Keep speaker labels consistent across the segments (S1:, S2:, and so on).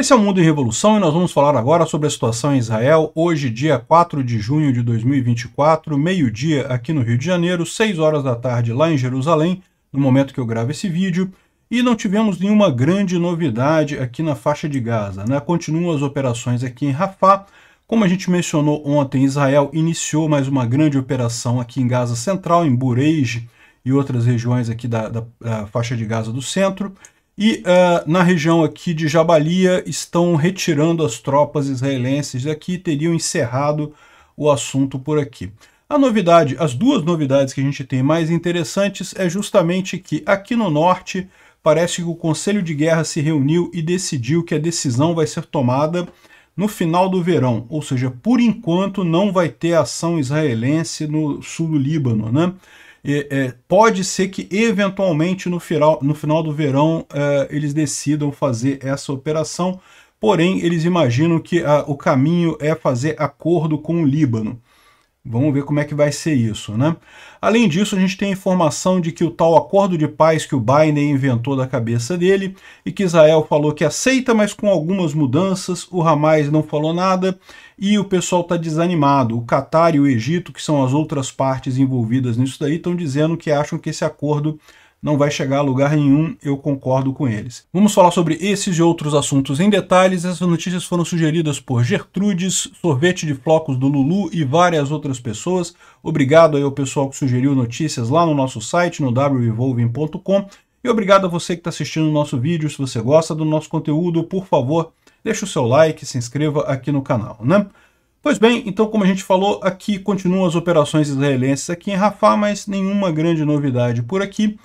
S1: Esse é o Mundo em Revolução e nós vamos falar agora sobre a situação em Israel, hoje, dia 4 de junho de 2024, meio-dia aqui no Rio de Janeiro, 6 horas da tarde lá em Jerusalém, no momento que eu gravo esse vídeo. E não tivemos nenhuma grande novidade aqui na faixa de Gaza. Né? Continuam as operações aqui em Rafah. Como a gente mencionou ontem, Israel iniciou mais uma grande operação aqui em Gaza Central, em Bureij e outras regiões aqui da, da, da faixa de Gaza do centro. E uh, na região aqui de Jabalia estão retirando as tropas israelenses daqui e teriam encerrado o assunto por aqui. A novidade, as duas novidades que a gente tem mais interessantes é justamente que aqui no norte parece que o Conselho de Guerra se reuniu e decidiu que a decisão vai ser tomada no final do verão, ou seja, por enquanto não vai ter ação israelense no sul do Líbano, né? é, pode ser que eventualmente no final, no final do verão é, eles decidam fazer essa operação, porém eles imaginam que a, ah, o caminho é fazer acordo com o Líbano. Vamos ver como é que vai ser isso, né? Além disso, a gente tem a informação de que o tal acordo de paz que o Biden inventou da cabeça dele e que Israel falou que aceita, mas com algumas mudanças, o Hamas não falou nada e o pessoal está desanimado. O Catar e o Egito, que são as outras partes envolvidas nisso daí, estão dizendo que acham que esse acordo não vai chegar a lugar nenhum, eu concordo com eles. Vamos falar sobre esses e outros assuntos em detalhes. Essas notícias foram sugeridas por Gertrudes, Sorvete de Flocos do Lulu e várias outras pessoas. Obrigado aí ao pessoal que sugeriu notícias lá no nosso site, no wevolving.com. E obrigado a você que está assistindo o nosso vídeo. Se você gosta do nosso conteúdo, por favor, deixe o seu like, se inscreva aqui no canal, né? Pois bem, então como a gente falou, aqui continuam as operações israelenses aqui em Rafah, mas nenhuma grande novidade por aqui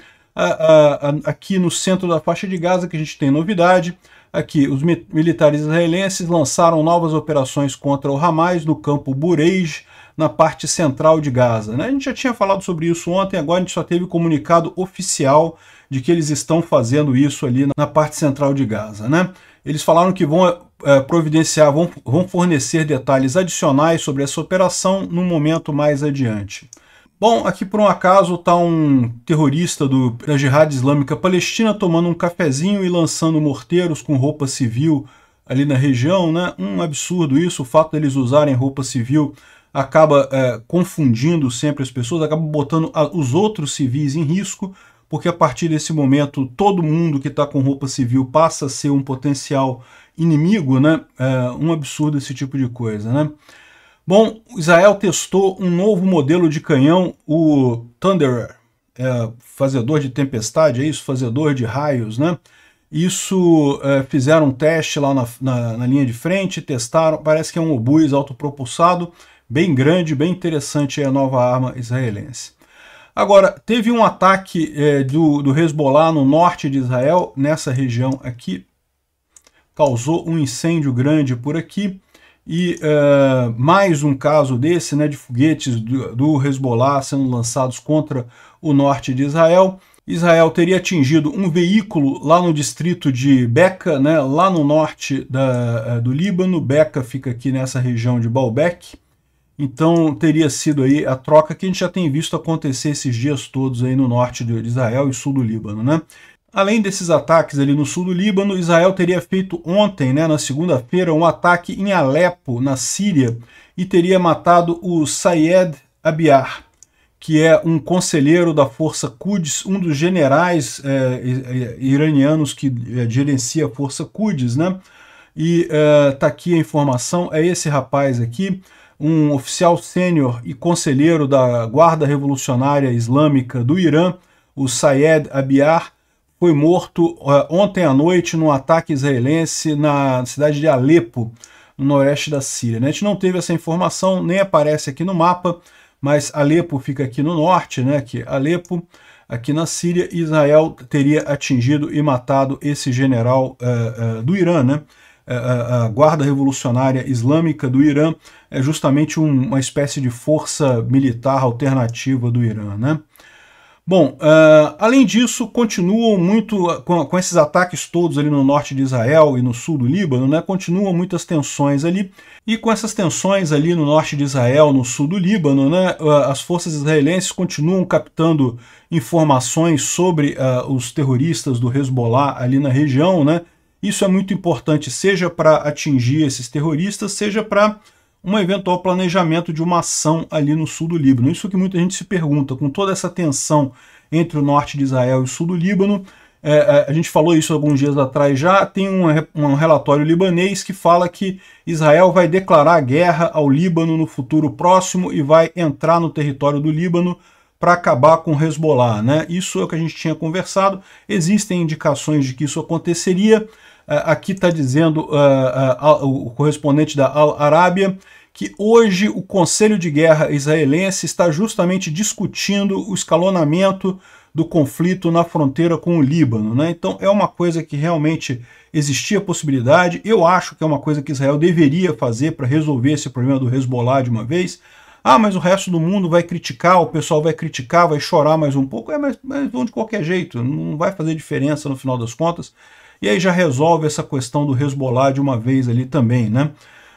S1: aqui no centro da faixa de Gaza que a gente tem novidade. Aqui, os militares israelenses lançaram novas operações contra o Hamas no campo Bureij, na parte central de Gaza. Né? A gente já tinha falado sobre isso ontem, agora a gente só teve comunicado oficial de que eles estão fazendo isso ali na parte central de Gaza. Né? Eles falaram que vão é, é providenciar, vão, vão fornecer detalhes adicionais sobre essa operação num momento mais adiante. Bom, aqui por um acaso está um terrorista do, da Jihad Islâmica Palestina tomando um cafezinho e lançando morteiros com roupa civil ali na região, né? Um absurdo isso, o fato deles usarem roupa civil acaba é, confundindo sempre as pessoas, acaba botando a, os outros civis em risco, porque a partir desse momento todo mundo que está com roupa civil passa a ser um potencial inimigo, né? É um absurdo esse tipo de coisa, né? Bom, Israel testou um novo modelo de canhão, o Thunderer, é, fazedor de tempestade, é isso? Fazedor de raios, né? Isso é, fizeram um teste lá na, na, na, linha de frente, testaram, parece que é um obus autopropulsado, bem grande, bem interessante é a nova arma israelense. Agora, teve um ataque é, do, do Hezbollah no norte de Israel, nessa região aqui, causou um incêndio grande por aqui, e uh, mais um caso desse, né, de foguetes do, do Hezbollah sendo lançados contra o norte de Israel. Israel teria atingido um veículo lá no distrito de Beca, né, lá no norte da, eh, do Líbano. Beca fica aqui nessa região de Baalbek. Então teria sido aí a troca que a gente já tem visto acontecer esses dias todos aí no norte de Israel e sul do Líbano, né? Além desses ataques ali no sul do Líbano, Israel teria feito ontem, né, na segunda-feira, um ataque em Alepo, na Síria, e teria matado o Sayed Abiar, que é um conselheiro da Força Quds, um dos generais é, iranianos que eh, gerencia a Força Quds, né? E está eh, é, aqui a informação, é esse rapaz aqui, um oficial sênior e conselheiro da Guarda Revolucionária Islâmica do Irã, o Sayed Abiar, foi morto eh, ontem à noite num ataque israelense na cidade de Alepo, no noroeste da Síria. Né? A gente não teve essa informação, nem aparece aqui no mapa, mas Alepo fica aqui no norte, né? Aqui, Alepo, aqui na Síria, Israel teria atingido e matado esse general uh, uh, do Irã, né? a Guarda Revolucionária Islâmica do Irã é justamente uma espécie de força militar alternativa do Irã, né? Bom, uh, além disso, continuam muito, ah, com, com, esses ataques todos ali no norte de Israel e no sul do Líbano, né, continuam muitas tensões ali, e com essas tensões ali no norte de Israel, no sul do Líbano, né, uh, as forças israelenses continuam captando informações sobre uh, os terroristas do Hezbollah ali na região, né, isso é muito importante, seja para atingir esses terroristas, seja para um eventual planejamento de uma ação ali no sul do Líbano. Isso que muita gente se pergunta, com toda essa tensão entre o norte de Israel e o sul do Líbano, é, é a gente falou isso alguns dias atrás já, tem um, um relatório libanês que fala que Israel vai declarar guerra ao Líbano no futuro próximo e vai entrar no território do Líbano para acabar com o Hezbollah. Né? Isso é o que a gente tinha conversado. Existem indicações de que isso aconteceria. É, aqui está dizendo uh, uh, uh, o correspondente da Al-Arábia que hoje o Conselho de Guerra israelense está justamente discutindo o escalonamento do conflito na fronteira com o Líbano. Né? Então é uma coisa que realmente existia possibilidade. Eu acho que é uma coisa que Israel deveria fazer para resolver esse problema do Hezbollah de uma vez. Ah, mas o resto do mundo vai criticar, o pessoal vai criticar, vai chorar mais um pouco. É, mas, mas vão de qualquer jeito, não vai fazer diferença no final das contas. E aí já resolve essa questão do Hezbollah de uma vez ali também, né?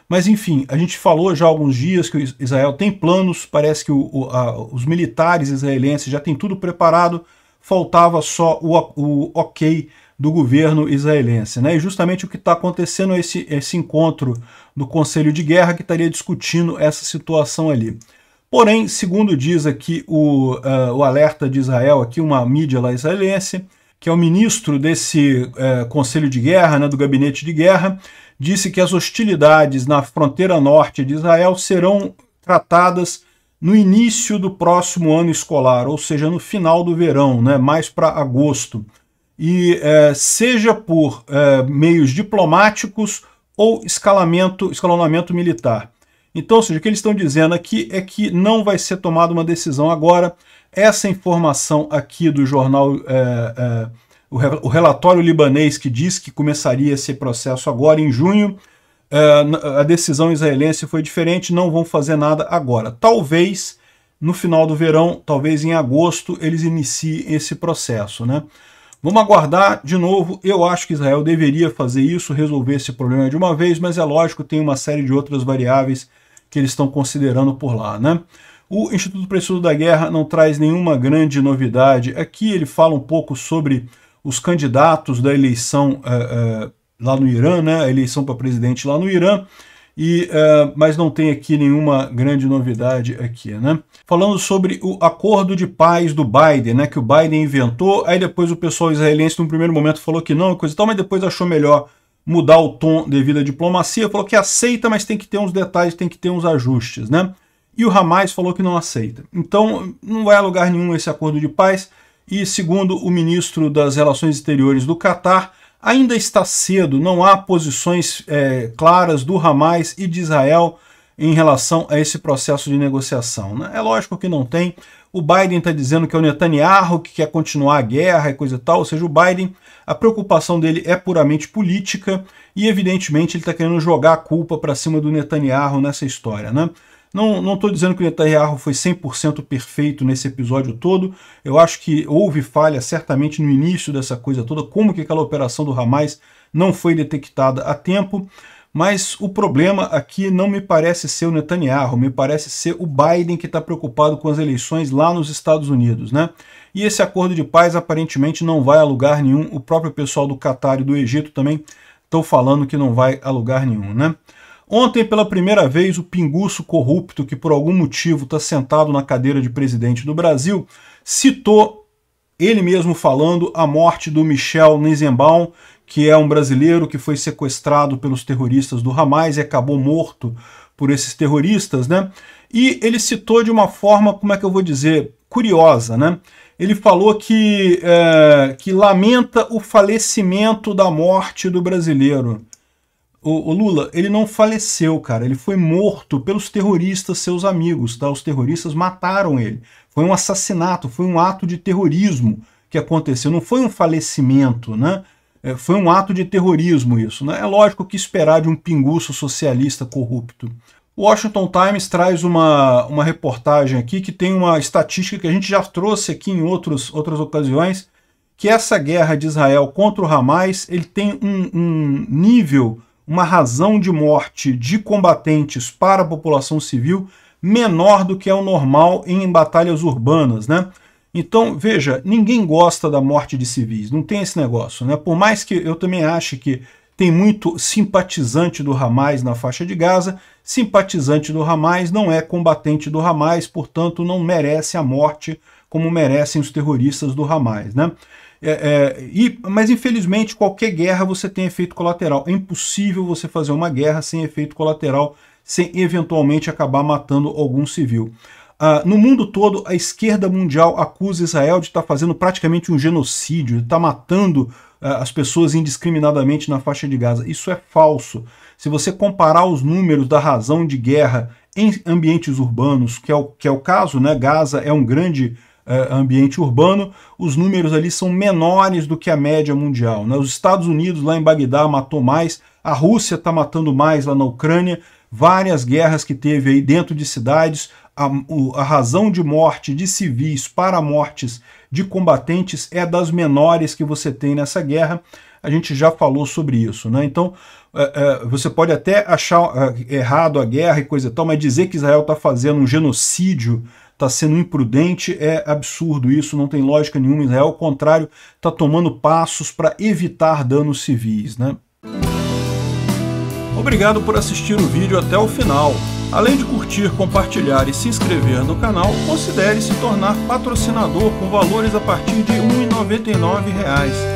S1: Mas enfim, a gente falou já há alguns dias que Israel tem planos, parece que o, o, a, os militares israelenses já têm tudo preparado, faltava só o, o ok do governo israelense. Né? E justamente o que está acontecendo é esse, esse encontro do Conselho de Guerra que estaria discutindo essa situação ali. Porém, segundo diz aqui o, uh, o alerta de Israel, aqui uma mídia lá israelense, que é o ministro desse é, Conselho de Guerra, né, do Gabinete de Guerra, disse que as hostilidades na fronteira norte de Israel serão tratadas no início do próximo ano escolar, ou seja, no final do verão, né, mais para agosto. E é, seja por é, meios diplomáticos ou escalamento, escalonamento militar. Então, ou seja, o que eles estão dizendo aqui é que não vai ser tomada uma decisão agora, essa informação aqui do jornal, é, é, o, relatório libanês que diz que começaria esse processo agora em junho, é, a decisão israelense foi diferente, não vão fazer nada agora. Talvez no final do verão, talvez em agosto, eles iniciem esse processo, né? Vamos aguardar de novo. Eu acho que Israel deveria fazer isso, resolver esse problema de uma vez, mas é lógico, tem uma série de outras variáveis que eles estão considerando por lá, né? O Instituto para Estudo da Guerra não traz nenhuma grande novidade. Aqui ele fala um pouco sobre os candidatos da eleição uh, uh, lá no Irã, né? a eleição para presidente lá no Irã, e, uh, mas não tem aqui nenhuma grande novidade aqui. Né? Falando sobre o acordo de paz do Biden, né? que o Biden inventou, aí depois o pessoal israelense no primeiro momento falou que não, coisa e tal, mas depois achou melhor mudar o tom devido à diplomacia, falou que aceita, mas tem que ter uns detalhes, tem que ter uns ajustes. Né? e o Hamas falou que não aceita. Então não vai a lugar nenhum esse acordo de paz e, segundo o ministro das Relações Exteriores do Catar, ainda está cedo, não há posições é, claras do Hamas e de Israel em relação a esse processo de negociação. Né? É lógico que não tem. O Biden está dizendo que é o Netanyahu que quer continuar a guerra e coisa e tal, ou seja, o Biden, a preocupação dele é puramente política e, evidentemente, ele está querendo jogar a culpa para cima do Netanyahu nessa história. Né? Não estou dizendo que o Netanyahu foi 100% perfeito nesse episódio todo. Eu acho que houve falha certamente no início dessa coisa toda, como que aquela operação do Hamas não foi detectada a tempo. Mas o problema aqui não me parece ser o Netanyahu, me parece ser o Biden que está preocupado com as eleições lá nos Estados Unidos, né? E esse acordo de paz aparentemente não vai a lugar nenhum. O próprio pessoal do Catar e do Egito também estão falando que não vai a lugar nenhum, né? Ontem, pela primeira vez, o pinguço corrupto que por algum motivo está sentado na cadeira de presidente do Brasil citou, ele mesmo falando, a morte do Michel Nizenbaum, que é um brasileiro que foi sequestrado pelos terroristas do Hamas e acabou morto por esses terroristas, né? E ele citou de uma forma, como é que eu vou dizer, curiosa, né? Ele falou que, é, que lamenta o falecimento da morte do brasileiro o, o, Lula, ele não faleceu, cara. Ele foi morto pelos terroristas, seus amigos, tá? Os terroristas mataram ele. Foi um assassinato, foi um ato de terrorismo que aconteceu. Não foi um falecimento, né? É, foi um ato de terrorismo isso, né? É lógico que esperar de um pinguço socialista corrupto. O Washington Times traz uma, uma reportagem aqui que tem uma estatística que a gente já trouxe aqui em outros, outras ocasiões, que essa guerra de Israel contra o Hamas ele tem um, um nível uma razão de morte de combatentes para a população civil menor do que é o normal em batalhas urbanas, né? Então, veja, ninguém gosta da morte de civis, não tem esse negócio, né? Por mais que eu também ache que tem muito simpatizante do Hamas na faixa de Gaza, simpatizante do Hamas não é combatente do Hamas, portanto não merece a morte como merecem os terroristas do Hamas, né? É, é, e, mas infelizmente qualquer guerra você tem efeito colateral. É impossível você fazer uma guerra sem efeito colateral, sem eventualmente acabar matando algum civil. Ah, no mundo todo, a esquerda mundial acusa Israel de estar tá fazendo praticamente um genocídio, de estar tá matando ah, as pessoas indiscriminadamente na faixa de Gaza. Isso é falso. Se você comparar os números da razão de guerra em ambientes urbanos, que é o, que é o caso, né? Gaza é um grande eh, ambiente urbano, os números ali são menores do que a média mundial. Né? Os Estados Unidos, lá em Bagdá, matou mais, a Rússia está matando mais lá na Ucrânia, várias guerras que teve aí dentro de cidades, a, a, razão de morte de civis para mortes de combatentes é das menores que você tem nessa guerra. A gente já falou sobre isso, né? Então, é, é, você pode até achar errado a guerra e coisa e tal, mas dizer que Israel está fazendo um genocídio está sendo imprudente, é absurdo isso, não tem lógica nenhuma. Israel, ao contrário, está tomando passos para evitar danos civis. Né? Obrigado por assistir o vídeo até o final. Além de curtir, compartilhar e se inscrever no canal, considere se tornar patrocinador com valores a partir de R$ 1,99